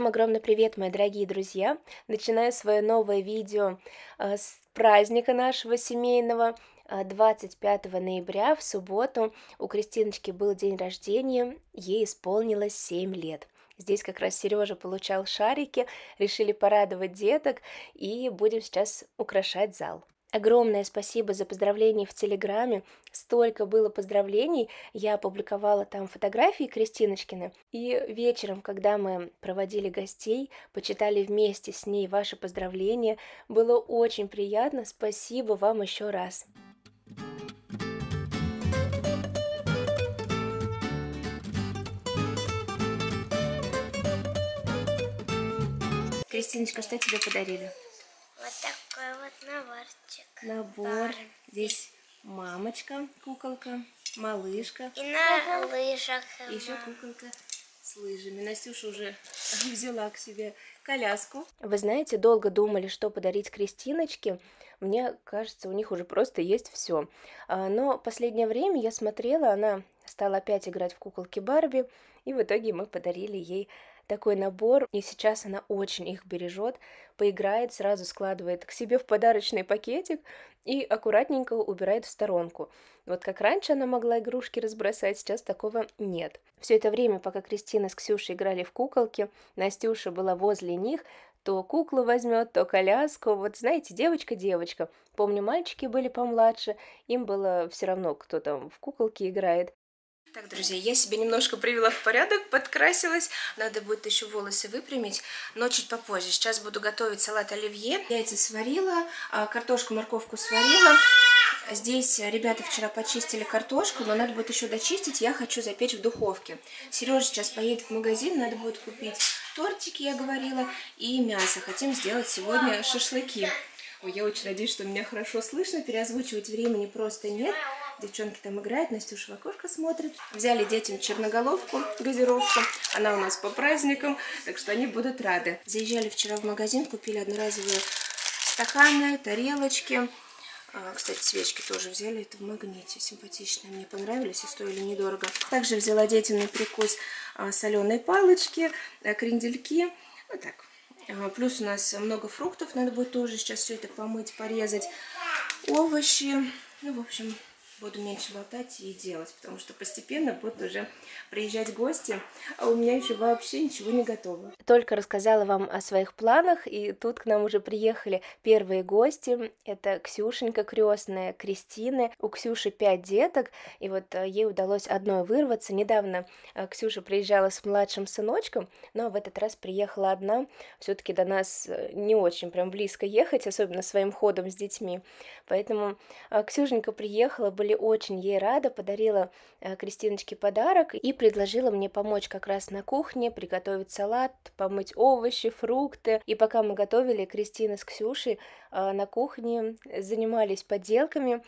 Всем огромный привет, мои дорогие друзья! Начинаю свое новое видео э, с праздника нашего семейного. 25 э, ноября в субботу у Кристиночки был день рождения, ей исполнилось 7 лет. Здесь как раз Сережа получал шарики, решили порадовать деток и будем сейчас украшать зал. Огромное спасибо за поздравления в Телеграме. Столько было поздравлений. Я опубликовала там фотографии Кристиночкины. И вечером, когда мы проводили гостей, почитали вместе с ней ваши поздравления. Было очень приятно. Спасибо вам еще раз. Кристиночка, что тебе подарили? Вот так такой вот наборчик. Набор. Бар. Здесь мамочка, куколка, малышка. И на кукол. лыжах. И еще куколка с лыжами. Настюша уже взяла к себе коляску. Вы знаете, долго думали, что подарить Кристиночке. Мне кажется, у них уже просто есть все. А, но последнее время я смотрела, она стала опять играть в куколки Барби, и в итоге мы подарили ей такой набор, и сейчас она очень их бережет, поиграет, сразу складывает к себе в подарочный пакетик и аккуратненько убирает в сторонку. Вот как раньше она могла игрушки разбросать, сейчас такого нет. Все это время, пока Кристина с Ксюшей играли в куколки, Настюша была возле них, то куклу возьмет, то коляску. Вот знаете, девочка-девочка. Помню, мальчики были помладше, им было все равно, кто там в куколке играет. Так, друзья, я себе немножко привела в порядок, подкрасилась. Надо будет еще волосы выпрямить, но чуть попозже. Сейчас буду готовить салат оливье. Яйца сварила, а, картошку, морковку сварила. Здесь ребята вчера почистили картошку, но надо будет еще дочистить. Я хочу запечь в духовке. Сережа сейчас поедет в магазин, надо будет купить тортики, я говорила, и мясо. Хотим сделать сегодня шашлыки. Ой, я очень надеюсь, что меня хорошо слышно. Переозвучивать времени просто нет. Девчонки там играют, Настюша в окошко смотрит. Взяли детям черноголовку, газировку. Она у нас по праздникам, так что они будут рады. Заезжали вчера в магазин, купили одноразовые стаканы, тарелочки. А, кстати, свечки тоже взяли, это в магните, симпатичные, мне понравились и стоили недорого. Также взяла детям на прикус а, соленые палочки, а, крендельки, Ну так. Плюс у нас много фруктов, надо будет тоже сейчас все это помыть, порезать. Овощи, ну, в общем, буду меньше болтать и делать, потому что постепенно будут уже приезжать гости, а у меня еще вообще ничего не готово. Только рассказала вам о своих планах, и тут к нам уже приехали первые гости. Это Ксюшенька крестная Кристины. У Ксюши пять деток, и вот э, ей удалось одной вырваться. Недавно э, Ксюша приезжала с младшим сыночком, но в этот раз приехала одна. Все-таки до нас э, не очень прям близко ехать, особенно своим ходом с детьми. Поэтому Ксюшенька приехала, были были очень ей рада, подарила э, Кристиночке подарок и предложила мне помочь как раз на кухне, приготовить салат, помыть овощи, фрукты. И пока мы готовили, Кристина с Ксюшей э, на кухне э, занимались поделками,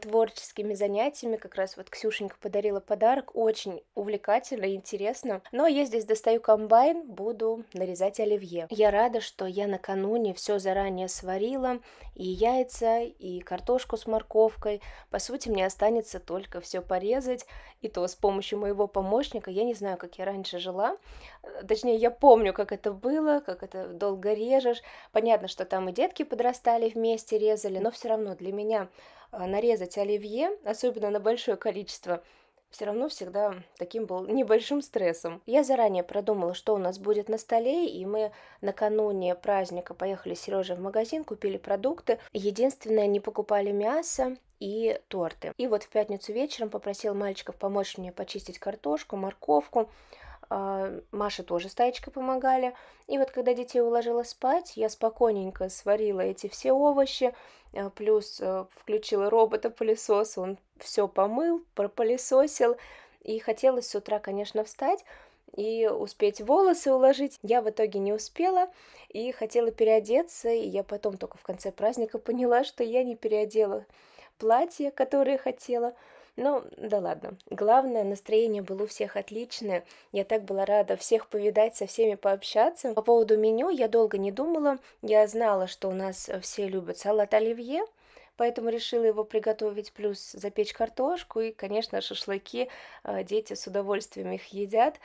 творческими занятиями. Как раз вот Ксюшенька подарила подарок, очень увлекательно и интересно. Но я здесь достаю комбайн, буду нарезать оливье. Я рада, что я накануне все заранее сварила, и яйца, и картошку с морковкой. По сути, мне останется только все порезать, и то с помощью моего помощника, я не знаю, как я раньше жила, э, точнее, я помню, как это было, как это долго режешь, понятно, что там и детки подрастали вместе, резали, но все равно для меня э, нарезать оливье, особенно на большое количество, все равно всегда таким был небольшим стрессом. Я заранее продумала, что у нас будет на столе, и мы накануне праздника поехали с Сережей в магазин, купили продукты. Единственное, не покупали мясо, и торты. И вот в пятницу вечером попросил мальчиков помочь мне почистить картошку, морковку. А, Маше тоже с Таечкой помогали. И вот когда детей уложила спать, я спокойненько сварила эти все овощи, а, плюс э, включила робота-пылесос, он все помыл, пропылесосил. И хотелось с утра, конечно, встать, и успеть волосы уложить. Я в итоге не успела и хотела переодеться, и я потом только в конце праздника поняла, что я не переодела платье, которое хотела. Ну, да ладно. Главное, настроение было у всех отличное. Я так была рада всех повидать, со всеми пообщаться. По поводу меню я долго не думала. Я знала, что у нас э, все любят салат оливье, поэтому решила его приготовить, плюс запечь картошку и, конечно, шашлыки. Э, дети с удовольствием их едят.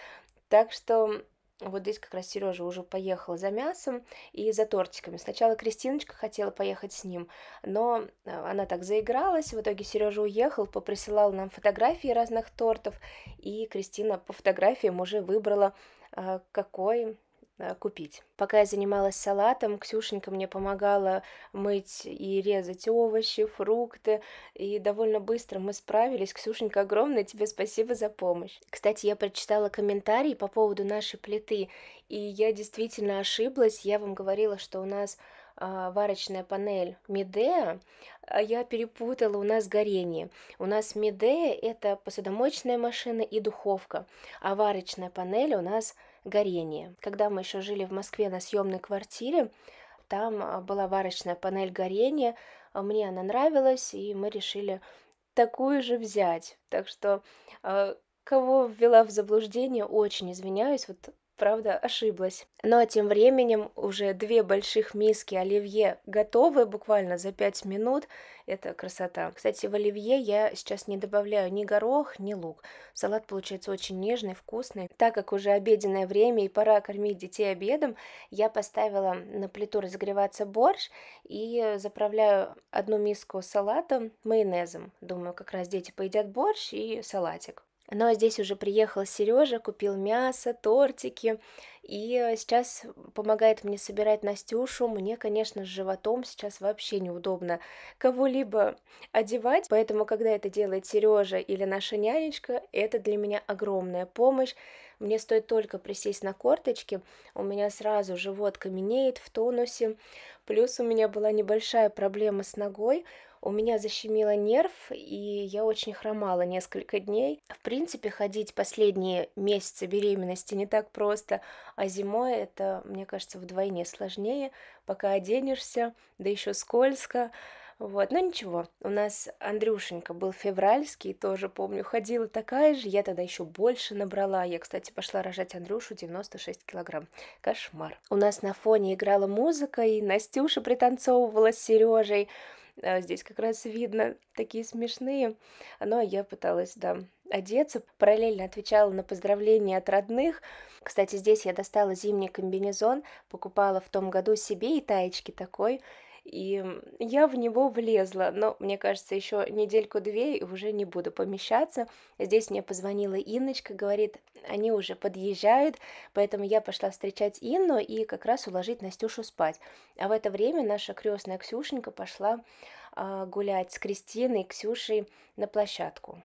Так что вот здесь как раз Сережа уже поехал за мясом и за тортиками. Сначала Кристиночка хотела поехать с ним, но э, она так заигралась. В итоге Сережа уехал, попросилал нам фотографии разных тортов, и Кристина по фотографиям уже выбрала, э, какой Э, купить. Пока я занималась салатом, Ксюшенька мне помогала мыть и резать овощи, фрукты, и довольно быстро мы справились. Ксюшенька, огромное тебе спасибо за помощь. Кстати, я прочитала комментарий по поводу нашей плиты, и я действительно ошиблась. Я вам говорила, что у нас а, варочная панель Медеа, а я перепутала, у нас горение. У нас Медея – это посудомоечная машина и духовка, а варочная панель у нас – горение. Когда мы еще жили в Москве на съемной квартире, там а, была варочная панель горения, а, мне она нравилась, и мы решили такую же взять. Так что а, кого ввела в заблуждение, очень извиняюсь, вот правда, ошиблась. Но тем временем уже две больших миски оливье готовы буквально за пять минут. Это красота. Кстати, в оливье я сейчас не добавляю ни горох, ни лук. Салат получается очень нежный, вкусный. Так как уже обеденное время и пора кормить детей обедом, я поставила на плиту разогреваться борщ и заправляю одну миску салатом майонезом. Думаю, как раз дети поедят борщ и салатик. Но здесь уже приехал Сережа, купил мясо, тортики, и э, сейчас помогает мне собирать Настюшу. Мне, конечно, с животом сейчас вообще неудобно кого-либо одевать, поэтому, когда это делает Сережа или наша нянечка, это для меня огромная помощь. Мне стоит только присесть на корточки, у меня сразу живот каменеет в тонусе, плюс у меня была небольшая проблема с ногой, у меня защемило нерв, и я очень хромала несколько дней. В принципе, ходить последние месяцы беременности не так просто, а зимой это, мне кажется, вдвойне сложнее, пока оденешься, да еще скользко. Вот, но ну, ничего, у нас Андрюшенька был февральский, тоже помню, ходила такая же, я тогда еще больше набрала. Я, кстати, пошла рожать Андрюшу 96 килограмм. Кошмар. У нас на фоне играла музыка, и Настюша пританцовывала с Сережей. Э, здесь как раз видно такие смешные. Ну а я пыталась, да, одеться. Параллельно отвечала на поздравления от родных. Кстати, здесь я достала зимний комбинезон, покупала в том году себе и таечки такой и я в него влезла, но мне кажется, еще недельку-две и уже не буду помещаться. Здесь мне позвонила Инночка, говорит, они уже подъезжают, поэтому я пошла встречать Инну и как раз уложить Настюшу спать. А в это время наша крестная Ксюшенька пошла э, гулять с Кристиной и Ксюшей на площадку.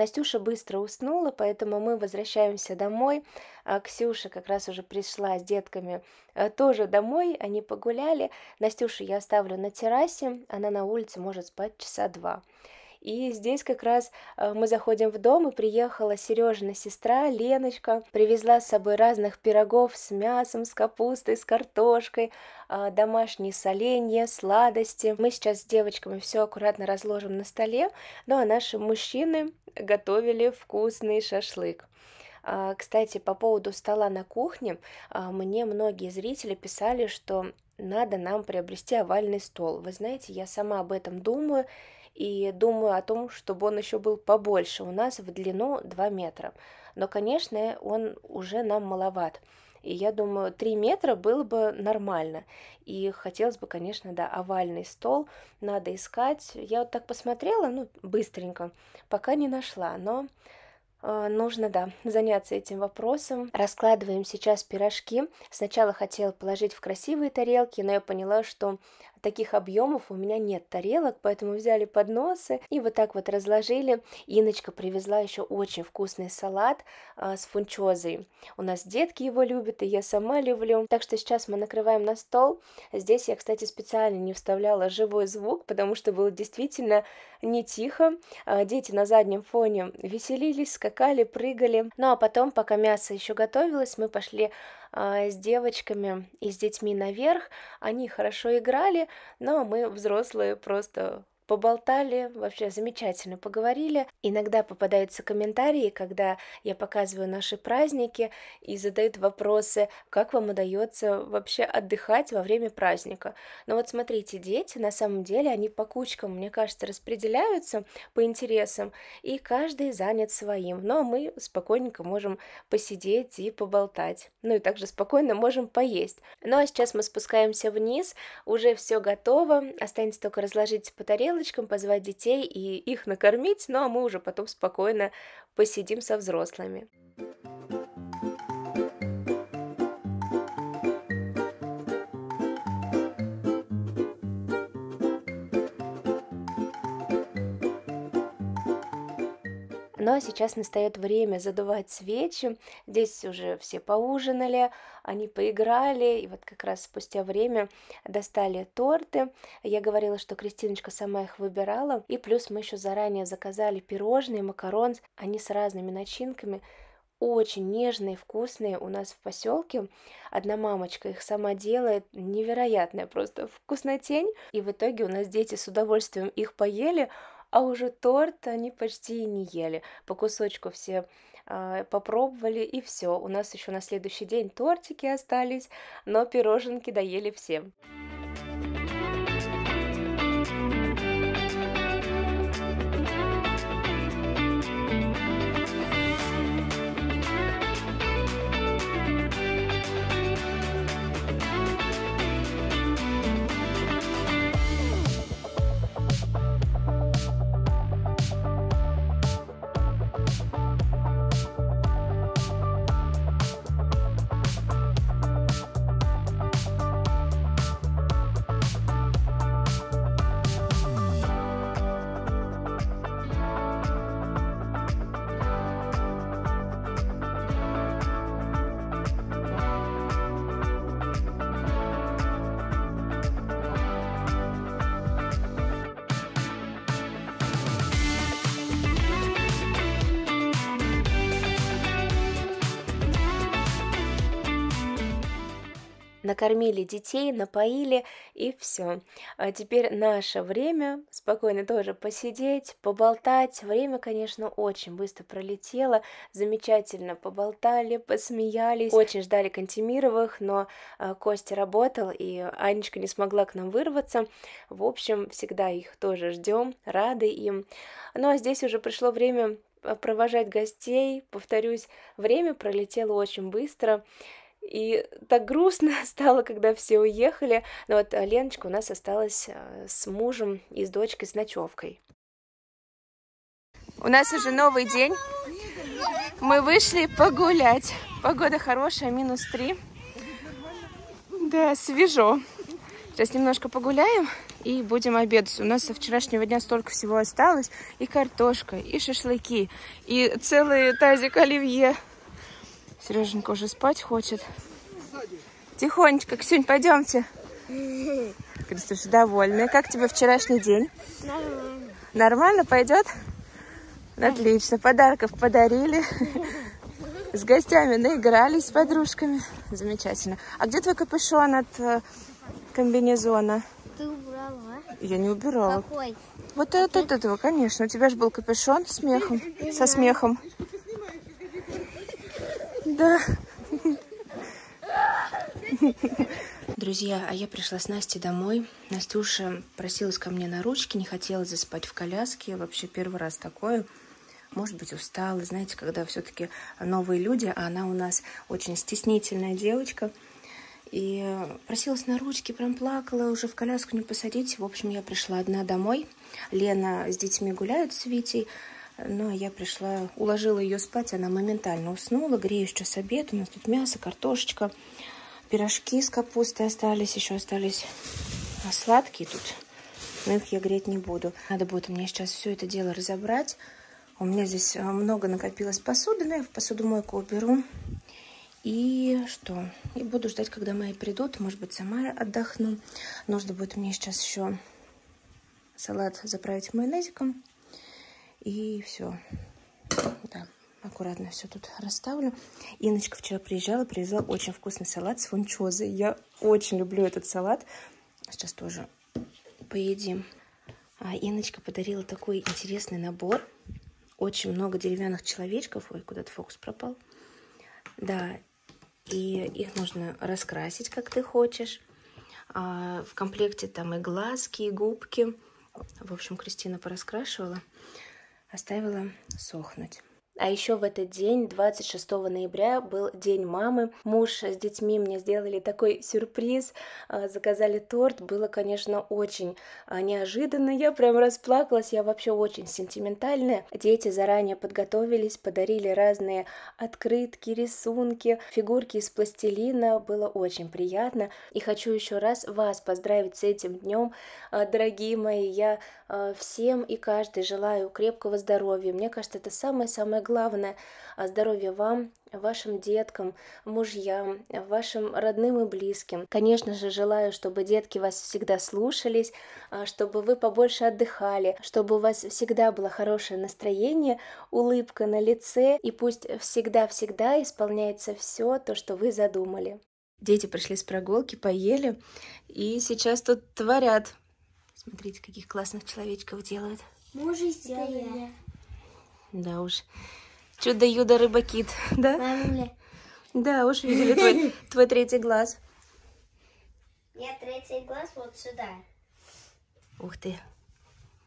Настюша быстро уснула, поэтому мы возвращаемся домой. А Ксюша как раз уже пришла с детками э, тоже домой, они погуляли. Настюшу я оставлю на террасе, она на улице может спать часа два. И здесь как раз э, мы заходим в дом, и приехала Сережина сестра Леночка, привезла с собой разных пирогов с мясом, с капустой, с картошкой, а, домашние соленья, сладости. Мы сейчас с девочками все аккуратно разложим на столе, ну а наши мужчины готовили вкусный шашлык. А, кстати, по поводу стола на кухне, а, мне многие зрители писали, что надо нам приобрести овальный стол. Вы знаете, я сама об этом думаю, и думаю о том, чтобы он еще был побольше. У нас в длину 2 метра. Но, конечно, он уже нам маловат. И я думаю, 3 метра было бы нормально. И хотелось бы, конечно, да, овальный стол надо искать. Я вот так посмотрела, ну, быстренько, пока не нашла, но э, Нужно, да, заняться этим вопросом. Раскладываем сейчас пирожки. Сначала хотела положить в красивые тарелки, но я поняла, что таких объемов у меня нет тарелок, поэтому взяли подносы и вот так вот разложили. Иночка привезла еще очень вкусный салат а, с фунчозой. У нас детки его любят, и я сама люблю. Так что сейчас мы накрываем на стол. Здесь я, кстати, специально не вставляла живой звук, потому что было действительно не тихо. А, дети на заднем фоне веселились, скакали, прыгали. Ну а потом, пока мясо еще готовилось, мы пошли а, с девочками и с детьми наверх. Они хорошо играли, но мы, взрослые, просто поболтали, вообще замечательно поговорили. Иногда попадаются комментарии, когда я показываю наши праздники и задают вопросы, как вам удается вообще отдыхать во время праздника. Но вот смотрите, дети на самом деле, они по кучкам, мне кажется, распределяются по интересам, и каждый занят своим. Но мы спокойненько можем посидеть и поболтать. Ну и также спокойно можем поесть. Ну а сейчас мы спускаемся вниз, уже все готово, останется только разложить по тарелочкам, ребеночком, позвать детей и их накормить, ну а мы уже потом спокойно посидим со взрослыми. Ну а сейчас настает время задувать свечи. Здесь уже все поужинали, они поиграли, и вот как раз спустя время достали торты. Я говорила, что Кристиночка сама их выбирала, и плюс мы еще заранее заказали пирожные, макарон, они с разными начинками очень нежные, вкусные у нас в поселке. Одна мамочка их сама делает, невероятная просто вкуснотень. И в итоге у нас дети с удовольствием их поели, а уже торт они почти и не ели. По кусочку все э, попробовали, и все. У нас еще на следующий день тортики остались, но пироженки доели все. накормили детей, напоили и все. А теперь наше время спокойно тоже посидеть, поболтать. Время, конечно, очень быстро пролетело, замечательно поболтали, посмеялись. Очень ждали Кантемировых, но а, Костя работал, и Анечка не смогла к нам вырваться. В общем, всегда их тоже ждем, рады им. Ну а здесь уже пришло время а, провожать гостей. Повторюсь, время пролетело очень быстро. И так грустно стало, когда все уехали. Но вот э, Леночка у нас осталась э, с мужем и с дочкой с ночевкой. У нас уже новый день. Мы вышли погулять. Погода хорошая, минус 3. Да, свежо. Сейчас немножко погуляем и будем обедать. У нас со вчерашнего дня столько всего осталось. И картошка, и шашлыки, и целый тазик оливье. Сереженька уже спать хочет. Тихонечко, Ксюнь, пойдемте. Кристуша, довольная. Как тебе вчерашний день? Нормально. Нормально пойдет? Отлично. Подарков подарили. С гостями наигрались, с подружками. Замечательно. А где твой капюшон от э, комбинезона? Ты убрала. А? Я не убирала. Какой? Вот а этот, этого, конечно. У тебя же был капюшон с мехом, Со смехом. Да. Друзья, а я пришла с Настей домой. Настюша просилась ко мне на ручки, не хотела заспать в коляске. Вообще первый раз такое. Может быть, устала. Знаете, когда все-таки новые люди, а она у нас очень стеснительная девочка. И просилась на ручки, прям плакала, уже в коляску не посадить. В общем, я пришла одна домой. Лена с детьми гуляют с Витей. Ну, а я пришла, уложила ее спать, она моментально уснула. Грею сейчас обед, у нас тут мясо, картошечка, пирожки с капустой остались, еще остались а сладкие тут. Но их я греть не буду. Надо будет мне сейчас все это дело разобрать. У меня здесь а, много накопилось посуды, но я в посудомойку уберу. И что? И буду ждать, когда мои придут. Может быть, сама отдохну. Нужно будет мне сейчас еще салат заправить майонезиком. И все. Да, аккуратно все тут расставлю. Иночка вчера приезжала, привезла очень вкусный салат с фунчозой. Я очень люблю этот салат. Сейчас тоже поедим. А Иночка подарила такой интересный набор. Очень много деревянных человечков. Ой, куда-то фокус пропал. Да, и их нужно раскрасить, как ты хочешь. А в комплекте там и глазки, и губки. В общем, Кристина пораскрашивала оставила сохнуть. А еще в этот день, 26 ноября, был День мамы. Муж с детьми мне сделали такой сюрприз, а, заказали торт. Было, конечно, очень а, неожиданно. Я прям расплакалась, я вообще очень сентиментальная. Дети заранее подготовились, подарили разные открытки, рисунки, фигурки из пластилина. Было очень приятно. И хочу еще раз вас поздравить с этим днем, а, дорогие мои. Я всем и каждой желаю крепкого здоровья. Мне кажется, это самое-самое главное главное о а здоровье вам, вашим деткам, мужьям, вашим родным и близким. Конечно же, желаю, чтобы детки вас всегда слушались, а, чтобы вы побольше отдыхали, чтобы у вас всегда было хорошее настроение, улыбка на лице, и пусть всегда-всегда исполняется все то, что вы задумали. Дети пришли с прогулки, поели, и сейчас тут творят. Смотрите, каких классных человечков делают. Мужи сделали. Да уж. чудо Юда рыбакит, да? Мамуля. Да уж, видели твой, твой третий глаз. Я третий глаз вот сюда. Ух ты.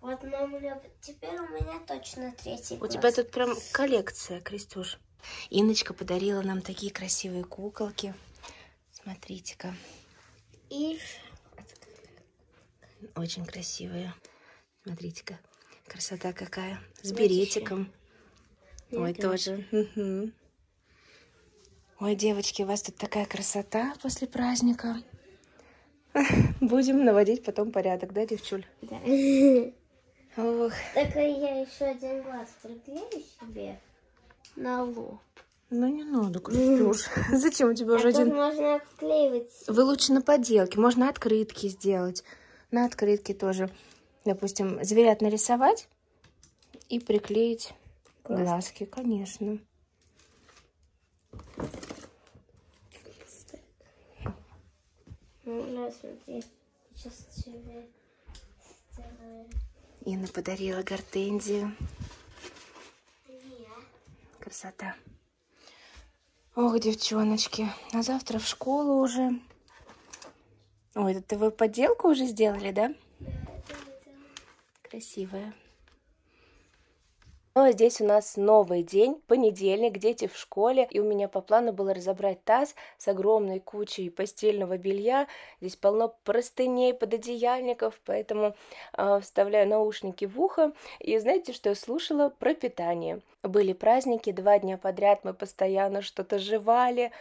Вот, мамуля, теперь у меня точно третий глаз. У тебя тут прям коллекция, Крестюш. Иночка подарила нам такие красивые куколки. Смотрите-ка. И... Очень красивые. Смотрите-ка. Красота какая. С беретиком. Ой, тоже. Ой, девочки, у вас тут такая красота после праздника. Будем наводить потом порядок, да, девчуль? Да. Ох. Так а я еще один глаз приклею себе на лоб. Ну не надо, Костюш. Зачем у тебя а уже один? можно отклеивать. Вы лучше на поделке. Можно открытки сделать. На открытки тоже допустим, зверят нарисовать и приклеить Класс. глазки, конечно. Ну, Инна подарила гортензию. Красота. Ох, девчоночки, а завтра в школу уже. Ой, это вы подделку уже сделали, да? красивая. Ну а здесь у нас новый день, понедельник, дети в школе, и у меня по плану было разобрать таз с огромной кучей постельного белья, здесь полно простыней, пододеяльников, поэтому э, вставляю наушники в ухо, и знаете, что я слушала про питание. Были праздники, два дня подряд мы постоянно что-то жевали,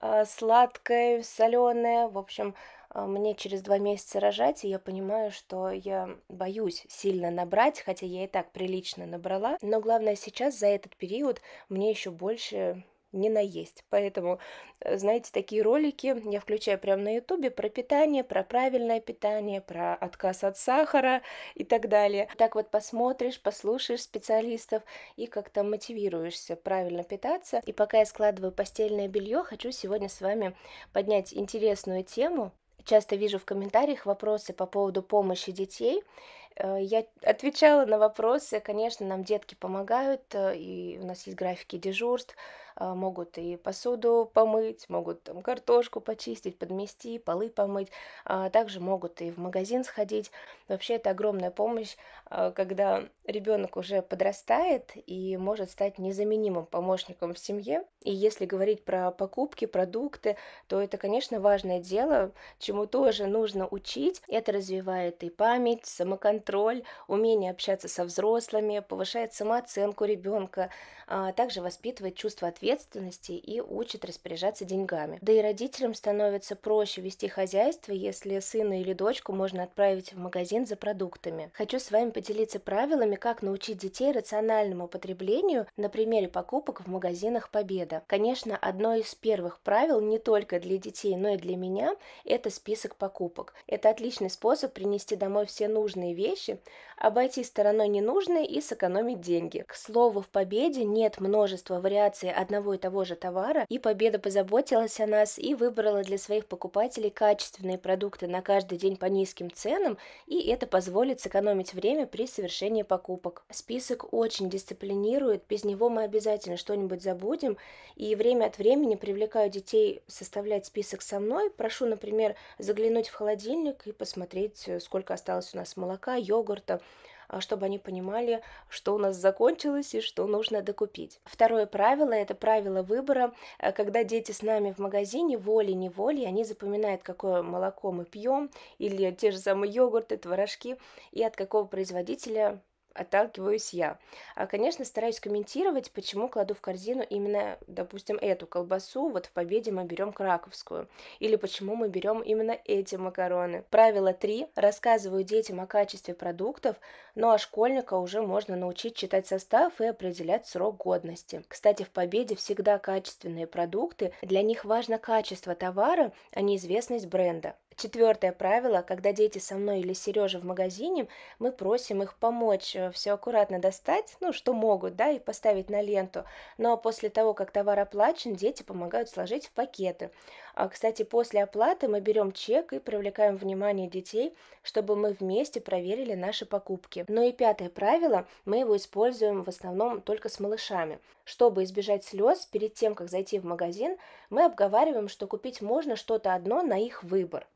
э, сладкое, соленое, в общем, а, мне через два месяца рожать, и я понимаю, что я боюсь сильно набрать, хотя я и так прилично набрала. Но главное сейчас, за этот период, мне еще больше не наесть. Поэтому, э, знаете, такие ролики я включаю прямо на ютубе про питание, про правильное питание, про отказ от сахара и так далее. Так вот посмотришь, послушаешь специалистов и как-то мотивируешься правильно питаться. И пока я складываю постельное белье, хочу сегодня с вами поднять интересную тему часто вижу в комментариях вопросы по поводу помощи детей. Э, я отвечала на вопросы, конечно, нам детки помогают, э, и у нас есть графики дежурств, а, могут и посуду помыть, могут там картошку почистить, подмести, полы помыть, а, также могут и в магазин сходить. Вообще это огромная помощь, а, когда ребенок уже подрастает и может стать незаменимым помощником в семье. И если говорить про покупки, продукты, то это, конечно, важное дело, чему тоже нужно учить. Это развивает и память, самоконтроль, умение общаться со взрослыми, повышает самооценку ребенка, также воспитывает чувство ответственности ответственности и учит распоряжаться деньгами. Да и родителям становится проще вести хозяйство, если сына или дочку можно отправить в магазин за продуктами. Хочу с вами поделиться правилами, как научить детей рациональному потреблению на примере покупок в магазинах Победа. Конечно, одно из первых правил не только для детей, но и для меня – это список покупок. Это отличный способ принести домой все нужные вещи, обойти стороной ненужные и сэкономить деньги. К слову, в Победе нет множества вариаций одного одного и того же товара, и Победа позаботилась о нас и выбрала для своих покупателей качественные продукты на каждый день по низким ценам, и это позволит сэкономить время при совершении покупок. Список очень дисциплинирует, без него мы обязательно что-нибудь забудем, и время от времени привлекаю детей составлять список со мной, прошу, например, заглянуть в холодильник и посмотреть, э, сколько осталось у нас молока, йогурта, а, чтобы они понимали, что у нас закончилось и что нужно докупить. Второе правило – это правило выбора. Э, когда дети с нами в магазине, волей-неволей, они запоминают, какое молоко мы пьем, или те же самые йогурты, творожки, и от какого производителя отталкиваюсь я. А, конечно, стараюсь комментировать, почему кладу в корзину именно, допустим, эту колбасу, вот в «Победе» мы берем краковскую, или почему мы берем именно эти макароны. Правило 3. Рассказываю детям о качестве продуктов, ну а школьника уже можно научить читать состав и определять срок годности. Кстати, в «Победе» всегда качественные продукты, для них важно качество товара, а не известность бренда. Четвертое правило, когда дети со мной или Сережа в магазине, мы просим их помочь э, все аккуратно достать, ну, что могут, да, и поставить на ленту. Но ну, а после того, как товар оплачен, дети помогают сложить в пакеты. А, кстати, после оплаты мы берем чек и привлекаем внимание детей, чтобы мы вместе проверили наши покупки. Ну и пятое правило, мы его используем в основном только с малышами. Чтобы избежать слез, перед тем, как зайти в магазин, мы обговариваем, что купить можно что-то одно на их выбор.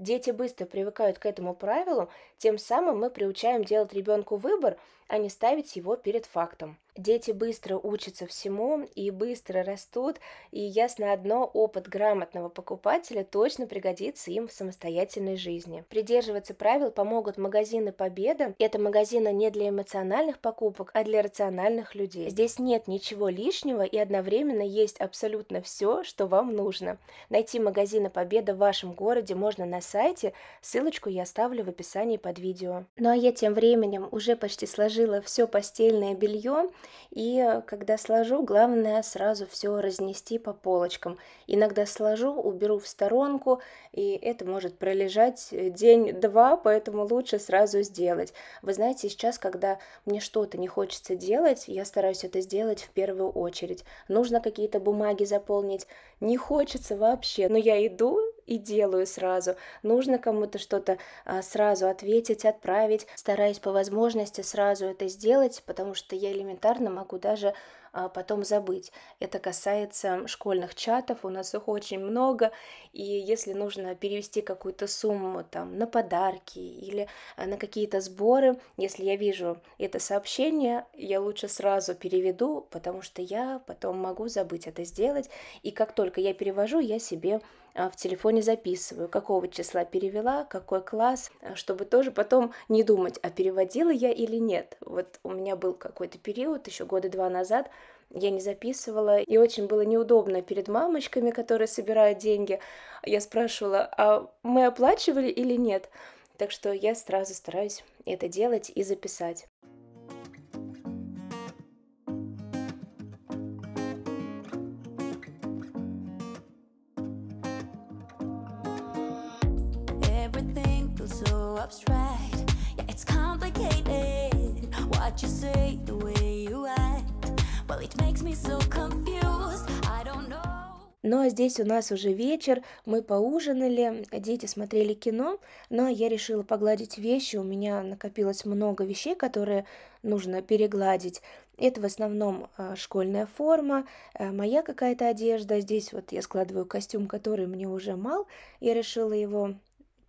Дети быстро привыкают к этому правилу, тем самым мы приучаем делать ребенку выбор, а не ставить его перед фактом. Дети быстро учатся всему и быстро растут, и ясно одно, опыт грамотного покупателя точно пригодится им в самостоятельной жизни. Придерживаться правил помогут магазины «Победа». Это магазины не для эмоциональных покупок, а для рациональных людей. Здесь нет ничего лишнего и одновременно есть абсолютно все, что вам нужно. Найти магазины «Победа» в вашем городе можно на сайте, ссылочку я оставлю в описании под видео. Ну а я тем временем уже почти сложила сложила все постельное белье, и э, когда сложу, главное сразу все разнести по полочкам. Иногда сложу, уберу в сторонку, и это может пролежать э, день-два, поэтому лучше сразу сделать. Вы знаете, сейчас, когда мне что-то не хочется делать, я стараюсь это сделать в первую очередь. Нужно какие-то бумаги заполнить, не хочется вообще, но я иду, и делаю сразу. Нужно кому-то что-то а, сразу ответить, отправить, стараюсь по возможности сразу это сделать, потому что я элементарно могу даже а, потом забыть. Это касается школьных чатов, у нас их очень много, и если нужно перевести какую-то сумму там на подарки или а, на какие-то сборы, если я вижу это сообщение, я лучше сразу переведу, потому что я потом могу забыть это сделать, и как только я перевожу, я себе а, в телефоне записываю, какого числа перевела, какой класс, а, чтобы тоже потом не думать, а переводила я или нет. Вот у меня был какой-то период, еще года два назад, я не записывала, и очень было неудобно перед мамочками, которые собирают деньги. Я спрашивала, а мы оплачивали или нет? Так что я сразу стараюсь это делать и записать. abstract, yeah, it's complicated. What you say, the way you act, well, it makes me so confused. I don't know. Но ну, а здесь у нас уже вечер, мы поужинали, дети смотрели кино, но ну, а я решила погладить вещи, у меня накопилось много вещей, которые нужно перегладить. Это в основном э, школьная форма, э, моя какая-то одежда, здесь вот я складываю костюм, который мне уже мал, я решила его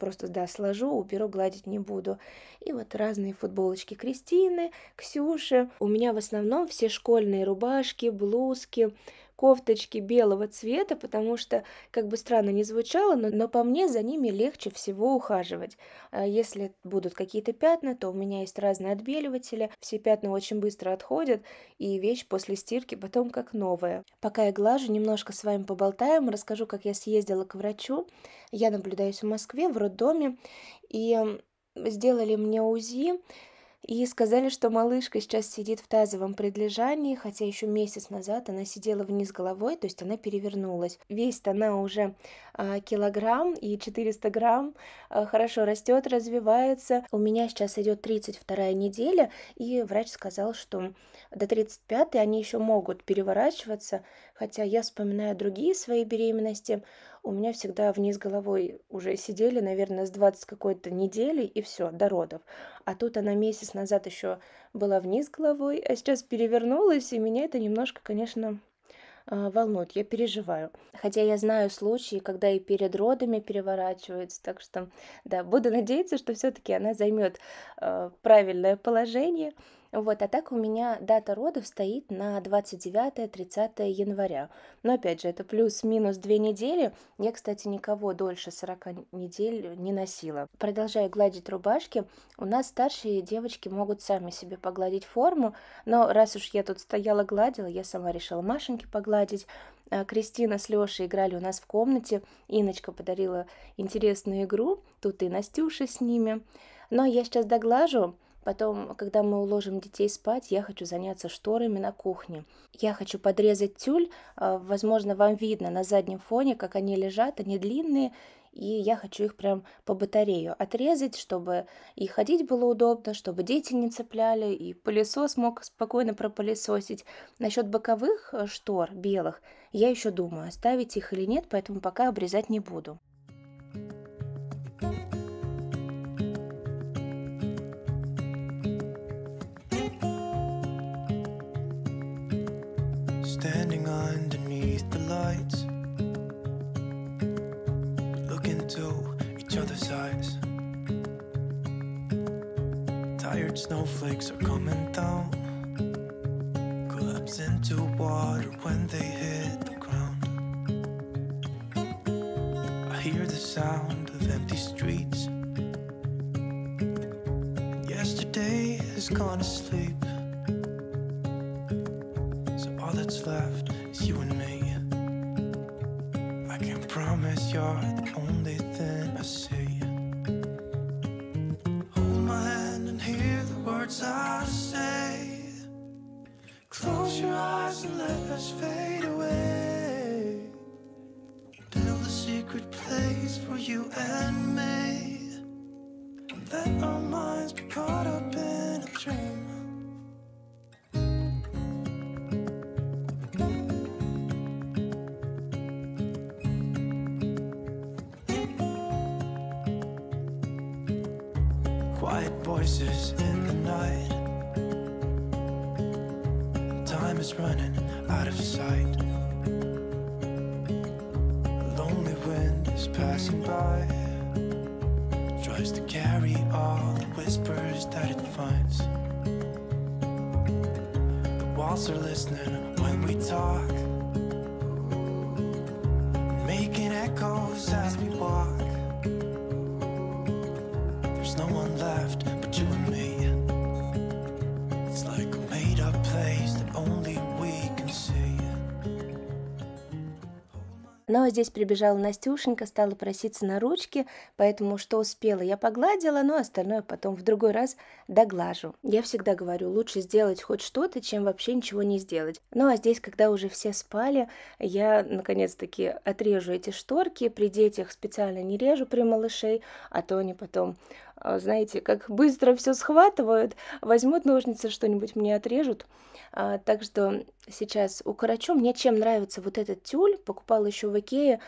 просто, да, сложу, уберу, гладить не буду. И вот разные футболочки Кристины, Ксюши. У меня в основном все школьные рубашки, блузки, кофточки белого цвета, потому что, как бы странно ни звучало, но, но по мне за ними легче всего ухаживать. А если будут какие-то пятна, то у меня есть разные отбеливатели, все пятна очень быстро отходят, и вещь после стирки потом как новая. Пока я глажу, немножко с вами поболтаем, расскажу, как я съездила к врачу. Я наблюдаюсь в Москве, в роддоме, и сделали мне УЗИ, и сказали, что малышка сейчас сидит в тазовом предлежании, хотя еще месяц назад она сидела вниз головой, то есть она перевернулась. Весит она уже а, килограмм и 400 грамм, а, хорошо растет, развивается. У меня сейчас идет 32 неделя, и врач сказал, что до 35 они еще могут переворачиваться, хотя я вспоминаю другие свои беременности, у меня всегда вниз головой уже сидели, наверное, с 20 какой-то недели, и все, до родов. А тут она месяц назад еще была вниз головой, а сейчас перевернулась, и меня это немножко, конечно, а, волнует, я переживаю. Хотя я знаю случаи, когда и перед родами переворачивается, так что, да, буду надеяться, что все-таки она займет э, а, правильное положение, вот, а так у меня дата родов стоит на 29-30 января. Но опять же, это плюс-минус две недели. Я, кстати, никого дольше 40 недель не носила. Продолжаю гладить рубашки. У нас старшие девочки могут сами себе погладить форму, но раз уж я тут стояла гладила, я сама решила Машеньке погладить. А Кристина с Лешей играли у нас в комнате. Иночка подарила интересную игру. Тут и Настюша с ними. Но я сейчас доглажу, Потом, когда мы уложим детей спать, я хочу заняться шторами на кухне. Я хочу подрезать тюль. А, возможно, вам видно на заднем фоне, как они лежат, они длинные. И я хочу их прям по батарею отрезать, чтобы и ходить было удобно, чтобы дети не цепляли, и пылесос мог спокойно пропылесосить. Насчет боковых э, штор белых я еще думаю, оставить их или нет, поэтому пока обрезать не буду. underneath the lights. Look into each other's eyes. Tired snowflakes are coming down. Collapse into water when they hit the ground. I hear the sound of empty streets. Quiet voices in the night Time is running out of sight A lonely wind is passing by Tries to carry all the whispers that it finds The walls are listening when we talk Но ну, а здесь прибежала Настюшенька, стала проситься на ручки, поэтому что успела, я погладила, но остальное потом в другой раз доглажу. Я всегда говорю, лучше сделать хоть что-то, чем вообще ничего не сделать. Ну а здесь, когда уже все спали, я наконец-таки отрежу эти шторки, при детях специально не режу при малышей, а то они потом а, знаете, как быстро все схватывают, возьмут ножницы, что-нибудь мне отрежут. А, так что сейчас у Карачу мне чем нравится вот этот тюль, покупала еще в Икее,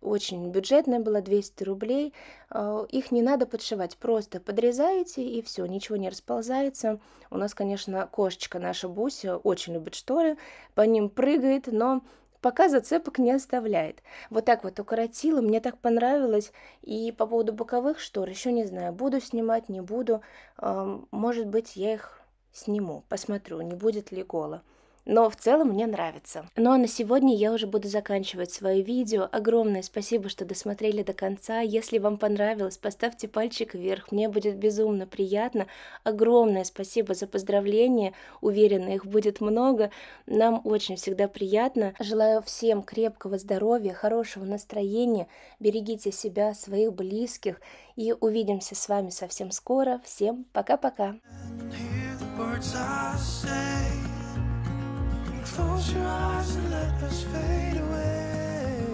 очень бюджетная была, 200 рублей. А, их не надо подшивать, просто подрезаете и все, ничего не расползается. У нас, конечно, кошечка наша Буся очень любит шторы, по ним прыгает, но пока зацепок не оставляет. Вот так вот укоротила, мне так понравилось. И по поводу боковых штор, еще не знаю, буду снимать, не буду. Может быть, я их сниму, посмотрю, не будет ли гола но в целом мне нравится. Ну а на сегодня я уже буду заканчивать свое видео. Огромное спасибо, что досмотрели до конца. Если вам понравилось, поставьте пальчик вверх, мне будет безумно приятно. Огромное спасибо за поздравления, уверена, их будет много. Нам очень всегда приятно. Желаю всем крепкого здоровья, хорошего настроения, берегите себя, своих близких и увидимся с вами совсем скоро. Всем пока-пока! birds I say Close your eyes and let us fade away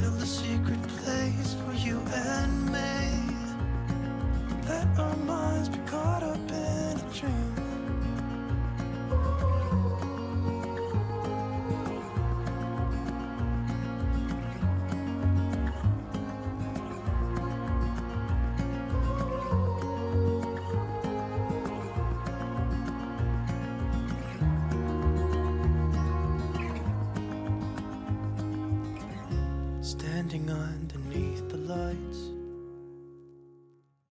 Build a secret place for you and me Let our minds be caught up in a dream